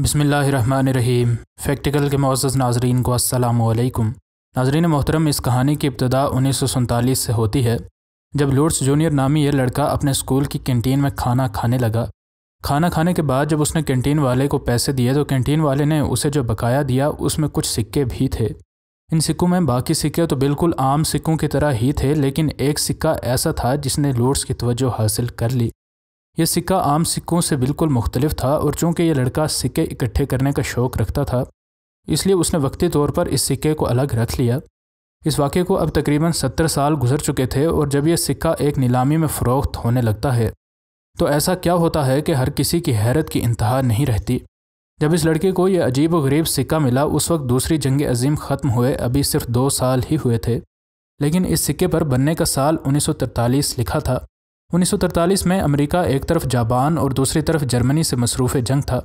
बसमीम फैक्टिकल के मोज़ नाजरीन को असलकम नाजरीन मोहतरम इस कहानी की इब्तदा उन्नीस से होती है जब लूट्स जूनियर नामी यह लड़का अपने स्कूल की कैंटीन में खाना खाने लगा खाना खाने के बाद जब उसने कैंटीन वाले को पैसे दिए तो कैंटीन वाले ने उसे जो बकाया दिया उसमें कुछ सिक्के भी थे इन सिक्कों में बाकी सिक्के तो बिल्कुल आम सिक्कों की तरह ही थे लेकिन एक सिक्का ऐसा था जिसने लूट्स की तवज्जो हासिल कर ली यह सिक्का आम सिक्कों से बिल्कुल मुख्तलिफ था और चूँकि यह लड़का सिक्के इकट्ठे करने का शौक़ रखता था इसलिए उसने वक्ती तौर पर इस सिक्के को अलग रख लिया इस वाक़े को अब तकरीबन सत्तर साल गुजर चुके थे और जब यह सिक्का एक नीलामी में फ़रोख्त होने लगता है तो ऐसा क्या होता है कि हर किसी की हैरत की इंतहा नहीं रहती जब इस लड़के को यह अजीब व गरीब सिक्का मिला उस वक्त दूसरी जंग अजीम ख़त्म हुए अभी सिर्फ दो साल ही हुए थे लेकिन इस सिक्के पर बनने का साल 1943 लिखा था उन्नीस में अमेरिका एक तरफ जापान और दूसरी तरफ जर्मनी से मसरूफ़ जंग था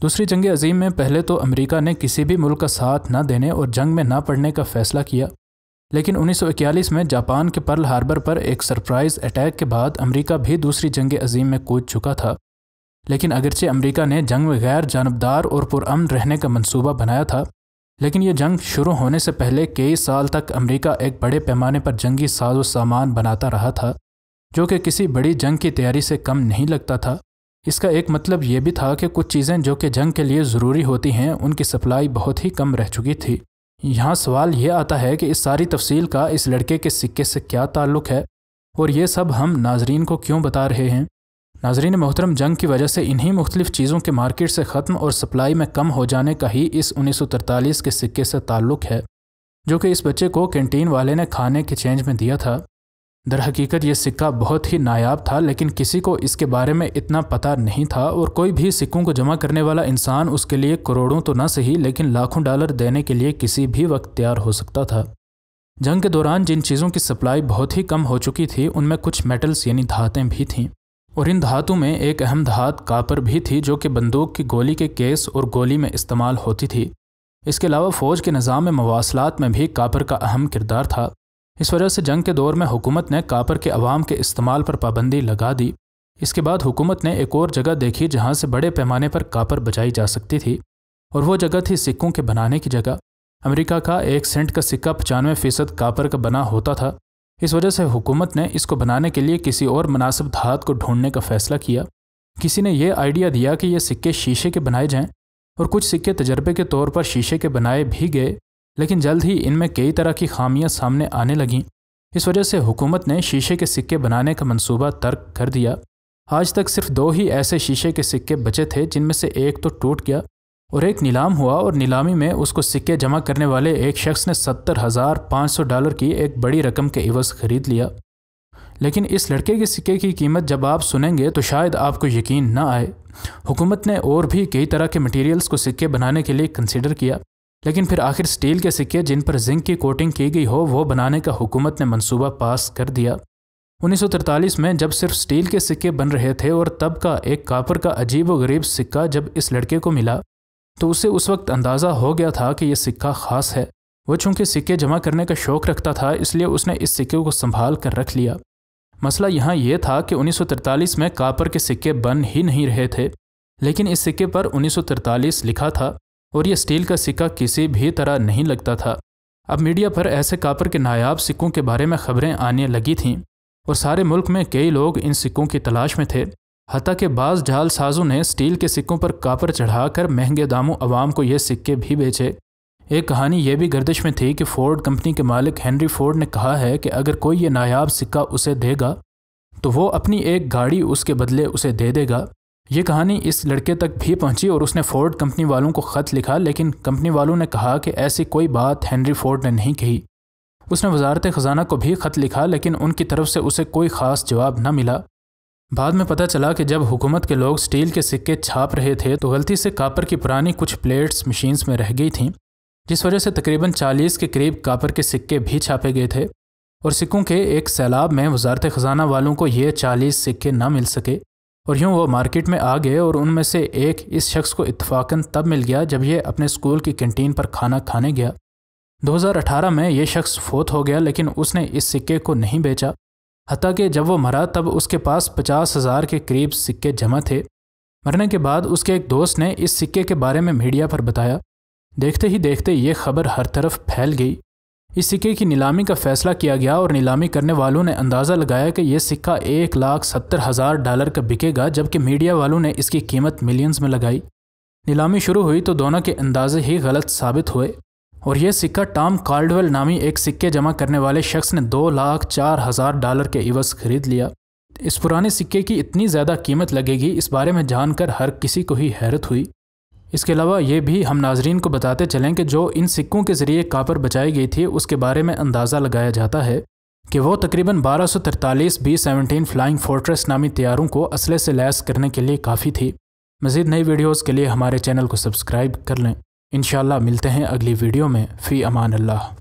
दूसरी जंग अजीम में पहले तो अमेरिका ने किसी भी मुल्क का साथ न देने और जंग में न पड़ने का फैसला किया लेकिन 1941 में जापान के पर्ल हार्बर पर एक सरप्राइज़ अटैक के बाद अमेरिका भी दूसरी जंग अजीम में कूद चुका था लेकिन अगरचे अमेरिका ने जंग में गैर जानबदार और पुरअमन रहने का मंसूबा बनाया था लेकिन यह जंग शुरू होने से पहले कई साल तक अमेरिका एक बड़े पैमाने पर जंगी साजो सामान बनाता रहा था जो कि किसी बड़ी जंग की तैयारी से कम नहीं लगता था इसका एक मतलब ये भी था कि कुछ चीज़ें जो कि जंग के लिए ज़रूरी होती हैं उनकी सप्लाई बहुत ही कम रह चुकी थी यहाँ सवाल ये आता है कि इस सारी तफसील का इस लड़के के सिक्के से क्या ताल्लुक़ है और ये सब हम नाजरीन को क्यों बता रहे हैं नाजरीन मोहतरम जंग की वजह से इन्हीं मुख्तलिफ चीज़ों के मार्केट से ख़त्म और सप्लाई में कम हो जाने का ही इस उन्नीस के सिक्के से ताल्लुक़ है जो कि इस बच्चे को कैंटीन वाले ने खाने के चेंज में दिया था दर हकीकत सिक्का बहुत ही नायाब था लेकिन किसी को इसके बारे में इतना पता नहीं था और कोई भी सिक्कों को जमा करने वाला इंसान उसके लिए करोड़ों तो ना सही लेकिन लाखों डॉलर देने के लिए किसी भी वक्त तैयार हो सकता था जंग के दौरान जिन चीज़ों की सप्लाई बहुत ही कम हो चुकी थी उनमें कुछ मेटल्स यानी धातें भी थीं और इन धातु में एक अहम धात कापर भी थी जो कि बंदूक की गोली के केस और गोली में इस्तेमाल होती थी इसके अलावा फ़ौज के निज़ाम मवासलात में भी कापर का अहम किरदार था इस वजह से जंग के दौर में हुकूमत ने कापर के अवाम के इस्तेमाल पर पाबंदी लगा दी इसके बाद हुकूमत ने एक और जगह देखी जहाँ से बड़े पैमाने पर कापर बचाई जा सकती थी और वो जगह थी सिक्कों के बनाने की जगह अमेरिका का एक सेंट का सिक्का पचानवे फ़ीसद कापर का बना होता था इस वजह से हुकूमत ने इसको बनाने के लिए किसी और मुनासिब धात को ढूंढने का फैसला किया किसी ने यह आइडिया दिया कि ये सिक्के शीशे के बनाए जाएं और कुछ सिक्के तजर्बे के तौर पर शीशे के बनाए भी गए लेकिन जल्द ही इनमें कई तरह की खामियां सामने आने लगीं इस वजह से हुकूमत ने शीशे के सिक्के बनाने का मंसूबा तर्क कर दिया आज तक सिर्फ दो ही ऐसे शीशे के सिक्के बचे थे जिनमें से एक तो टूट गया और एक नीलाम हुआ और नीलामी में उसको सिक्के जमा करने वाले एक शख्स ने सत्तर हज़ार पाँच सौ डॉलर की एक बड़ी रकम के इवज़ खरीद लिया लेकिन इस लड़के के सिक्के की कीमत जब आप सुनेंगे तो शायद आपको यकीन ना आए हुकूमत ने और भी कई तरह के मटेरियल्स को सिक्के बनाने के लिए कंसिडर किया लेकिन फिर आखिर स्टील के सिक्के जिन पर जिंक की कोटिंग की गई हो वो बनाने का हुकूमत ने मंसूबा पास कर दिया 1943 में जब सिर्फ स्टील के सिक्के बन रहे थे और तब का एक कापर का अजीब व गरीब सिक्का जब इस लड़के को मिला तो उसे उस वक्त अंदाज़ा हो गया था कि यह सिक्का ख़ास है वो चूंकि सिक्के जमा करने का शौक़ रखता था इसलिए उसने इस सिक्के को संभाल कर रख लिया मसला यहाँ यह था कि 1943 में कापर के सिक्के बन ही नहीं रहे थे लेकिन इस सिक्के पर 1943 लिखा था और यह स्टील का सिक्का किसी भी तरह नहीं लगता था अब मीडिया पर ऐसे कापर के नायाब सिक्कों के बारे में खबरें आने लगी थीं और सारे मुल्क में कई लोग इन सिक्कों की तलाश में थे हती के बाज़ जाल साजों ने स्टील के सिक्कों पर कापर चढ़ाकर महंगे दामों आवाम को ये सिक्के भी बेचे एक कहानी यह भी गर्दिश में थी कि फोर्ड कंपनी के मालिक हेनरी फोर्ड ने कहा है कि अगर कोई ये नायाब सिक्का उसे देगा तो वो अपनी एक गाड़ी उसके बदले उसे दे देगा ये कहानी इस लड़के तक भी पहुंची और उसने फोर्ड कंपनी वालों को ख़त लिखा लेकिन कंपनी वालों ने कहा कि ऐसी कोई बात हेनरी फोर्ड ने नहीं कही उसने वजारत ख़जाना को भी ख़त लिखा लेकिन उनकी तरफ से उसे कोई ख़ास जवाब न मिला बाद में पता चला कि जब हुकूमत के लोग स्टील के सिक्के छाप रहे थे तो गलती से कापर की पुरानी कुछ प्लेट्स मशीन्स में रह गई थीं जिस वजह से तकरीबन 40 के करीब कापर के सिक्के भी छापे गए थे और सिक्कों के एक सैलाब में वजारत ख़जाना वालों को ये 40 सिक्के ना मिल सके और यूँ वो मार्केट में आ गए और उनमें से एक इस शख्स को इतफाक़न तब मिल गया जब ये अपने स्कूल की कैंटीन पर खाना खाने गया 2018 में ये शख्स फोत हो गया लेकिन उसने इस सिक्के को नहीं बेचा हती कि जब वो मरा तब उसके पास पचास हज़ार के करीब सिक्के जमा थे मरने के बाद उसके एक दोस्त ने इस सिक्के के बारे में मीडिया पर बताया देखते ही देखते ये खबर हर तरफ फैल गई इस सिक्के की नीलामी का फैसला किया गया और नीलामी करने वालों ने अंदाज़ा लगाया कि यह सिक्का एक लाख सत्तर हज़ार डॉलर का बिकेगा जबकि मीडिया वालों ने इसकी कीमत मिलियंस में लगाई नीलामी शुरू हुई तो दोनों के अंदाजे ही गलत साबित हुए और यह सिक्का टॉम कार्डवेल नामी एक सिक्के जमा करने वाले शख्स ने दो लाख चार हज़ार डॉलर के इवज खरीद लिया इस पुराने सिक्के की इतनी ज़्यादा कीमत लगेगी इस बारे में जानकर हर किसी को ही हैरत हुई इसके अलावा ये भी हम नाजरीन को बताते चलें कि जो इन सिक्कों के ज़रिए कापर बचाई गई थी उसके बारे में अंदाज़ा लगाया जाता है कि वो तकरीबन 1243 बी सेवनटीन फ्लाइंग फोर्ट्रेस नामी तैयारों को असले से लैस करने के लिए काफ़ी थी मज़ीद नई वीडियोज़ के लिए हमारे चैनल को सब्सक्राइब कर लें इन मिलते हैं अगली वीडियो में फ़ी अमान अल्लाह